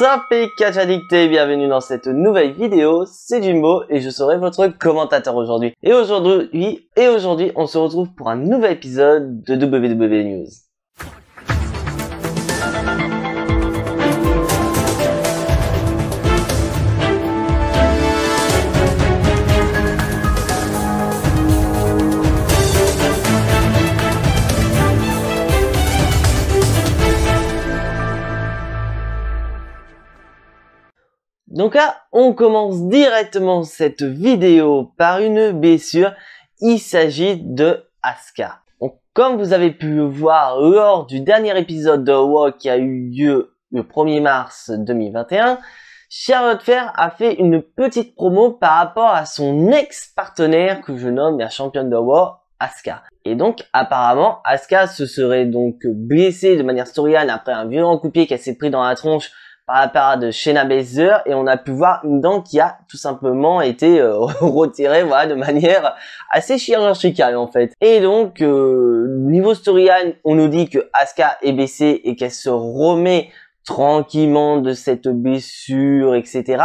Ça fait catch addict bienvenue dans cette nouvelle vidéo, c'est Jimbo et je serai votre commentateur aujourd'hui. Et aujourd'hui, oui et aujourd'hui, on se retrouve pour un nouvel épisode de WW e News. Donc là, on commence directement cette vidéo par une blessure. Il s'agit de Asuka. comme vous avez pu le voir lors du dernier épisode de qui a eu lieu le 1er mars 2021, Charlotte Fair a fait une petite promo par rapport à son ex-partenaire que je nomme la championne de Asuka. Et donc, apparemment, Asuka se serait donc blessée de manière storyline après un violent coupier qu'elle s'est pris dans la tronche par rapport à de Shayna et on a pu voir une dent qui a tout simplement été euh, retirée voilà de manière assez chirurgicale en fait. Et donc euh, niveau storyline, on nous dit que Asuka est baissée et qu'elle se remet tranquillement de cette blessure, etc.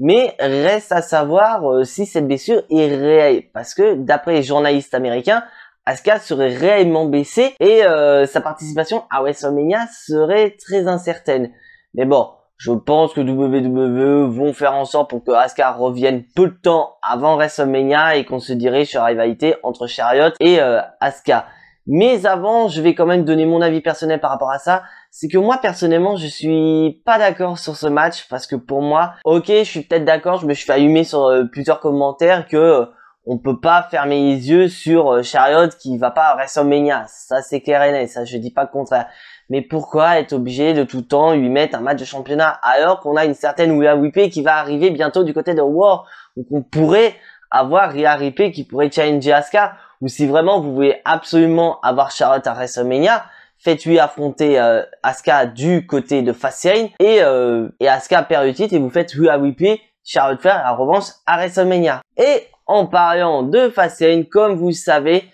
Mais reste à savoir euh, si cette blessure est réelle parce que d'après les journalistes américains, Asuka serait réellement baissée et euh, sa participation à WrestleMania serait très incertaine. Mais bon, je pense que WWE vont faire en sorte pour que Asuka revienne peu de temps avant WrestleMania et qu'on se dirige sur la rivalité entre Chariot et euh, Asuka. Mais avant, je vais quand même donner mon avis personnel par rapport à ça. C'est que moi, personnellement, je suis pas d'accord sur ce match parce que pour moi, ok, je suis peut-être d'accord, je me suis allumé sur euh, plusieurs commentaires que euh, on peut pas fermer les yeux sur Chariot qui va pas à WrestleMania. Ça, c'est clair et net. Ça, je dis pas le contraire mais pourquoi être obligé de tout le temps lui mettre un match de championnat alors qu'on a une certaine Ouya qui va arriver bientôt du côté de War ou qu'on pourrait avoir Ria qui pourrait challenger Asuka ou si vraiment vous voulez absolument avoir Charlotte à WrestleMania faites-lui affronter euh, Aska Asuka du côté de Fast et, euh, Asuka perd le titre et vous faites Wa Wipé Charlotte faire à revanche à WrestleMania et en parlant de Fast comme vous savez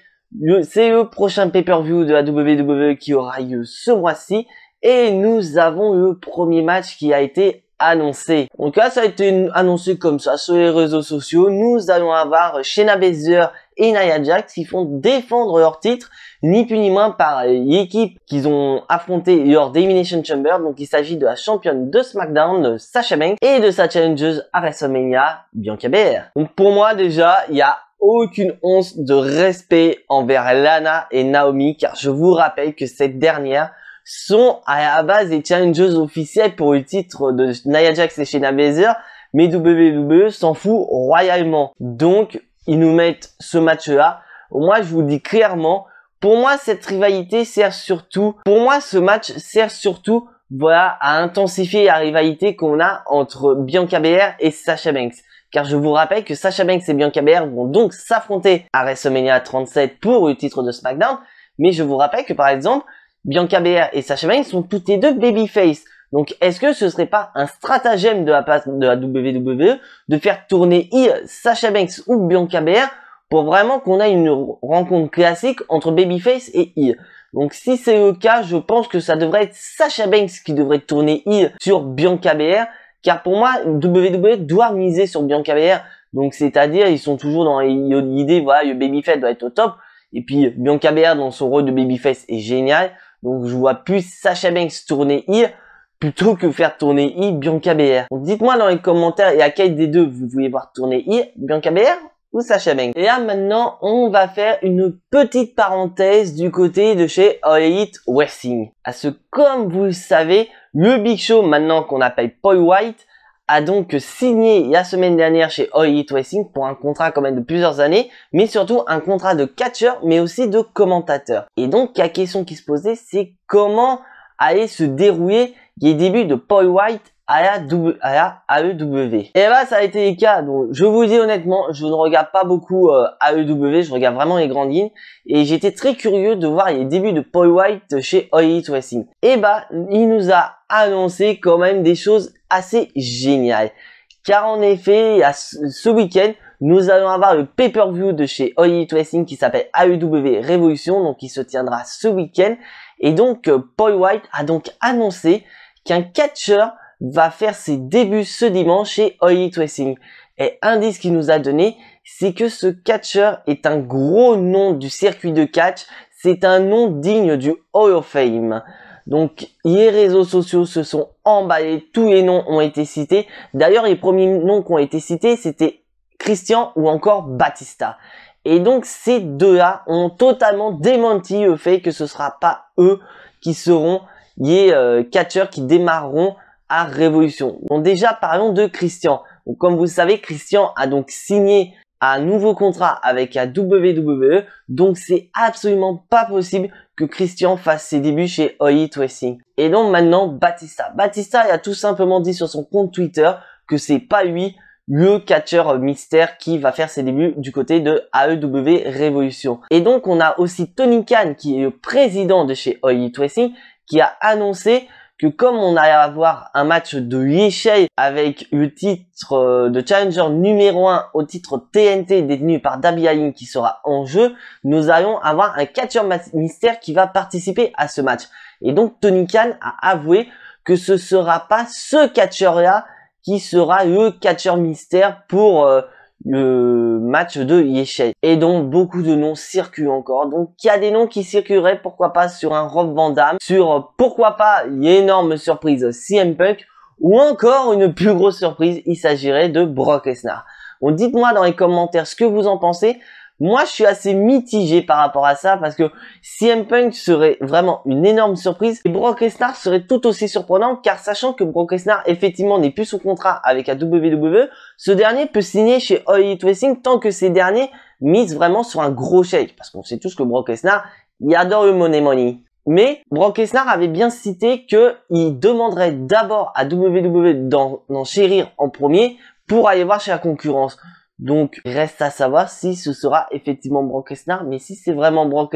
c'est le prochain pay-per-view de la WWE qui aura lieu ce mois-ci. Et nous avons le premier match qui a été annoncé. Donc là, ça a été annoncé comme ça sur les réseaux sociaux. Nous allons avoir Shayna Baszler et Nia Jax qui font défendre leur titre, ni plus ni moins par l'équipe qu'ils ont affronté leur Elimination Chamber. Donc il s'agit de la championne de SmackDown, Sasha Banks, et de sa challengeuse à WrestleMania, Bianca Belair. Donc pour moi déjà, il y a aucune once de respect envers Lana et Naomi car je vous rappelle que cette dernière sont à la base des challengeuses officielles pour le titre de Nia Jax et Shayna Baszler mais WWE s'en fout royalement. Donc ils nous mettent ce match là. Moi je vous dis clairement, pour moi cette rivalité sert surtout, pour moi ce match sert surtout voilà, à intensifier la rivalité qu'on a entre Bianca Belair et Sasha Banks. Car je vous rappelle que Sasha Banks et Bianca Belair vont donc s'affronter à WrestleMania 37 pour le titre de SmackDown. Mais je vous rappelle que par exemple, Bianca Belair et Sasha Banks sont toutes les deux babyface. Donc est-ce que ce serait pas un stratagème de la, de la WWE de faire tourner Sasha Banks ou Bianca Belair pour vraiment qu'on ait une rencontre classique entre Babyface et I. Donc si c'est le cas, je pense que ça devrait être Sacha Banks qui devrait tourner I sur Bianca BR. car pour moi, WWE doit miser sur Bianca BR. Donc c'est-à-dire, ils sont toujours dans l'idée, voilà, Babyface doit être au top, et puis Bianca BR dans son rôle de Babyface est génial. Donc je vois plus Sacha Banks tourner I plutôt que faire tourner I Bianca Donc dites-moi dans les commentaires et à quel des deux vous voulez voir tourner I Bianca BR et là maintenant, on va faire une petite parenthèse du côté de chez All Wessing À ce que comme vous le savez, le Big Show maintenant qu'on appelle Paul White a donc signé la semaine dernière chez All Elite pour un contrat quand même de plusieurs années, mais surtout un contrat de catcheur, mais aussi de commentateur. Et donc la question qui se posait, c'est comment allait se dérouler les débuts de Paul White à la, w, AEW. Et eh bah ben, ça a été le cas. Donc je vous dis honnêtement, je ne regarde pas beaucoup euh, AEW, je regarde vraiment les grandes lignes. Et j'étais très curieux de voir les débuts de Paul White chez All Elite Wrestling. Et eh bah ben, il nous a annoncé quand même des choses assez géniales. Car en effet, ce week-end, nous allons avoir le pay-per-view de chez All Elite Wrestling qui s'appelle AEW Révolution, donc il se tiendra ce week-end. Et donc, euh, Paul White a donc annoncé qu'un catcher va faire ses débuts ce dimanche chez Oily Tracing. Et un disque qu'il nous a donné, c'est que ce catcher est un gros nom du circuit de catch, c'est un nom digne du Hall of Fame. Donc les réseaux sociaux se sont emballés, tous les noms ont été cités. D'ailleurs, les premiers noms qui ont été cités, c'était Christian ou encore Batista. Et donc ces deux-là ont totalement démenti le fait que ce ne sera pas eux qui seront les catchers euh, catcheurs qui démarreront à Révolution. Donc déjà parlons de Christian. comme vous le savez, Christian a donc signé un nouveau contrat avec la WWE, donc c'est absolument pas possible que Christian fasse ses débuts chez Oi Twisting. Et donc maintenant, Batista. Batista a tout simplement dit sur son compte Twitter que c'est pas lui le catcheur mystère qui va faire ses débuts du côté de AEW Révolution. Et donc on a aussi Tony Khan qui est le président de chez Oi Twisting, qui a annoncé que comme on allait avoir un match de Yeshei avec le titre euh, de challenger numéro 1 au titre TNT détenu par Dabiayin qui sera en jeu, nous allons avoir un catcheur mystère qui va participer à ce match. Et donc Tony Khan a avoué que ce sera pas ce catcheur là qui sera le catcheur mystère pour euh, le match de Yeshay Et donc beaucoup de noms circulent encore. Donc il y a des noms qui circuleraient, pourquoi pas sur un Rob Van Damme, sur pourquoi pas énorme surprise CM Punk, ou encore une plus grosse surprise, il s'agirait de Brock Lesnar. Bon, dites-moi dans les commentaires ce que vous en pensez. Moi, je suis assez mitigé par rapport à ça parce que CM Punk serait vraiment une énorme surprise et Brock Lesnar serait tout aussi surprenant car sachant que Brock Lesnar effectivement n'est plus sous contrat avec la WWE, ce dernier peut signer chez All tant que ces derniers misent vraiment sur un gros shake parce qu'on sait tous que Brock Lesnar, il adore le money money. Mais Brock Lesnar avait bien cité qu'il il demanderait d'abord à WWE d'en chérir en premier pour aller voir chez la concurrence. Donc reste à savoir si ce sera effectivement Brock mais si c'est vraiment Brock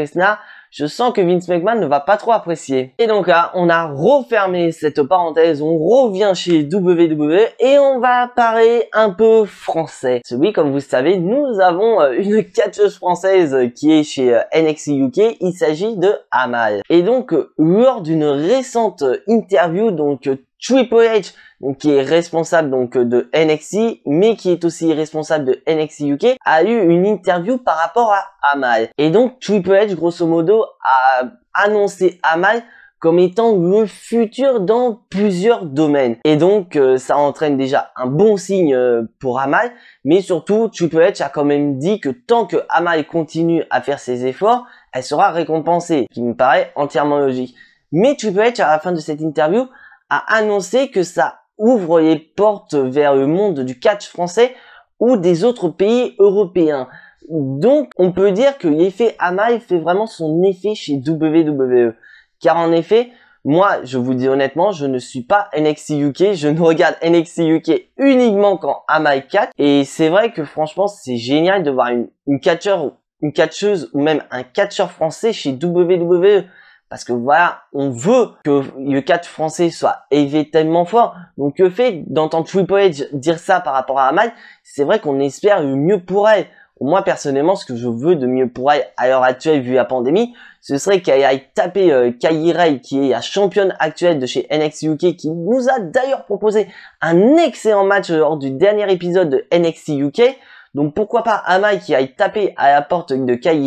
je sens que Vince McMahon ne va pas trop apprécier. Et donc là, on a refermé cette parenthèse, on revient chez WWE et on va parler un peu français. Oui, comme vous savez, nous avons euh, une catcheuse française qui est chez euh, NXT UK, il s'agit de Amal. Et donc, euh, lors d'une récente interview, donc Triple H, donc, qui est responsable donc de NXT, mais qui est aussi responsable de NXT UK, a eu une interview par rapport à et donc Triple H, grosso modo, a annoncé Amal comme étant le futur dans plusieurs domaines. Et donc euh, ça entraîne déjà un bon signe euh, pour Amal mais surtout Triple H a quand même dit que tant que Amal continue à faire ses efforts, elle sera récompensée, ce qui me paraît entièrement logique. Mais Triple H, à la fin de cette interview, a annoncé que ça ouvre les portes vers le monde du catch français ou des autres pays européens. Donc, on peut dire que l'effet Amai fait vraiment son effet chez WWE. Car en effet, moi, je vous dis honnêtement, je ne suis pas NXT UK, je ne regarde NXT UK uniquement quand Amai 4. Et c'est vrai que franchement, c'est génial de voir une, une ou une catcheuse ou même un catcheur français chez WWE. Parce que voilà, on veut que le catch français soit élevé tellement fort. Donc le fait d'entendre Triple H dire ça par rapport à Amai, c'est vrai qu'on espère le mieux pour elle. Moi, personnellement, ce que je veux de mieux pour elle à l'heure actuelle, vu la pandémie, ce serait qu'elle aille taper euh, Kai qui est la championne actuelle de chez NXT UK, qui nous a d'ailleurs proposé un excellent match euh, lors du dernier épisode de NXT UK. Donc pourquoi pas Amai qui aille taper à la porte de Kai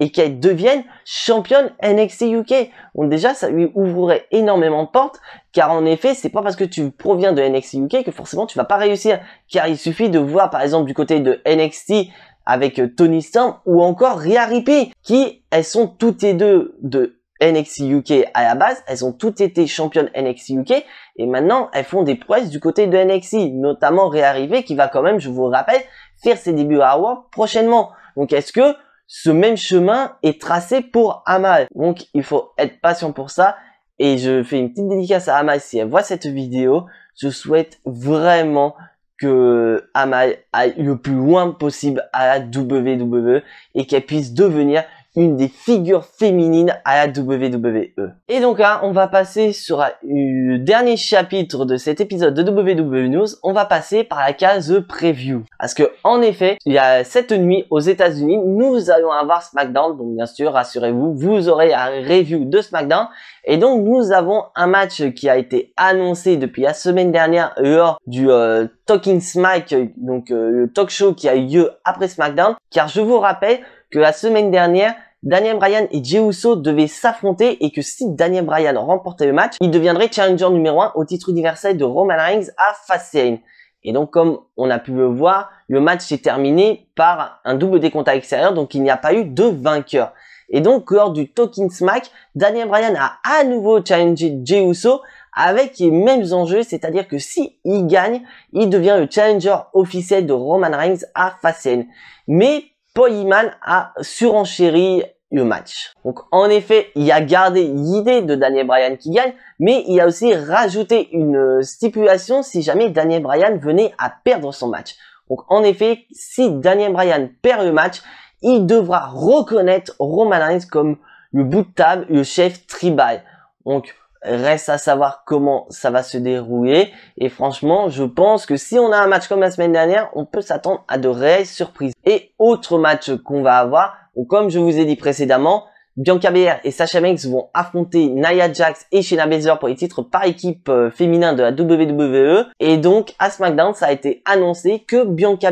et qu'elle deviennent championne NXT UK. Donc déjà, ça lui ouvrirait énormément de portes, car en effet, c'est pas parce que tu proviens de NXT UK que forcément tu vas pas réussir, car il suffit de voir par exemple du côté de NXT avec euh, Tony Storm ou encore Rhea Ripley, qui elles sont toutes et deux de NXT UK à la base, elles ont toutes été championnes NXT UK et maintenant elles font des prouesses du côté de NXT, notamment Réarrivé qui va quand même, je vous rappelle, faire ses débuts à Raw prochainement. Donc est-ce que ce même chemin est tracé pour Amal. Donc il faut être patient pour ça. Et je fais une petite dédicace à Amal si elle voit cette vidéo. Je souhaite vraiment que Amal aille le plus loin possible à la WWE et qu'elle puisse devenir une des figures féminines à la WWE. Et donc là, on va passer sur le euh, dernier chapitre de cet épisode de WWE News, on va passer par la case preview. Parce que en effet, il y a cette nuit aux États-Unis, nous allons avoir SmackDown, donc bien sûr, rassurez-vous, vous aurez un review de SmackDown. Et donc nous avons un match qui a été annoncé depuis la semaine dernière lors du euh, Talking Smack, euh, donc le talk show qui a eu lieu après SmackDown, car je vous rappelle que la semaine dernière, Daniel Bryan et Jey Uso devaient s'affronter et que si Daniel Bryan remportait le match, il deviendrait challenger numéro 1 au titre universel de Roman Reigns à Fastlane. Et donc, comme on a pu le voir, le match s'est terminé par un double décompte à l'extérieur, donc il n'y a pas eu de vainqueur. Et donc, lors du Talking Smack, Daniel Bryan a à nouveau challengé Jey Uso avec les mêmes enjeux, c'est-à-dire que si il gagne, il devient le challenger officiel de Roman Reigns à Fastlane. Mais Polyman a surenchéri le match. Donc en effet, il a gardé l'idée de Daniel Bryan qui gagne, mais il a aussi rajouté une stipulation si jamais Daniel Bryan venait à perdre son match. Donc en effet, si Daniel Bryan perd le match, il devra reconnaître Roman Reigns comme le bout de table, le chef tribal. Donc Reste à savoir comment ça va se dérouler. Et franchement, je pense que si on a un match comme la semaine dernière, on peut s'attendre à de réelles surprises. Et autre match qu'on va avoir, comme je vous ai dit précédemment, Bianca Belair et Sasha Banks vont affronter Naya Jax et Shayna Baszler pour les titres par équipe euh, féminin de la WWE. Et donc, à SmackDown, ça a été annoncé que Bianca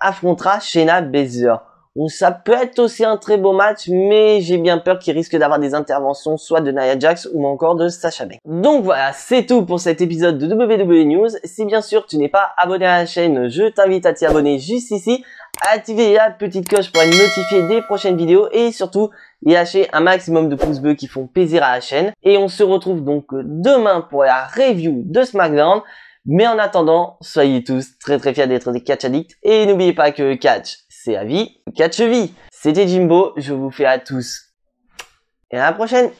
affrontera Shayna Baszler ça peut être aussi un très beau match, mais j'ai bien peur qu'il risque d'avoir des interventions soit de Nia Jax ou encore de Sacha Banks. Donc voilà, c'est tout pour cet épisode de WWE News. Si bien sûr tu n'es pas abonné à la chaîne, je t'invite à t'y abonner juste ici, à activer la petite cloche pour être notifié des prochaines vidéos et surtout y lâcher un maximum de pouces bleus qui font plaisir à la chaîne. Et on se retrouve donc demain pour la review de SmackDown. Mais en attendant, soyez tous très très fiers d'être des catch addicts et n'oubliez pas que catch c'est à vie, quatre chevilles. C'était Jimbo, je vous fais à tous. Et à la prochaine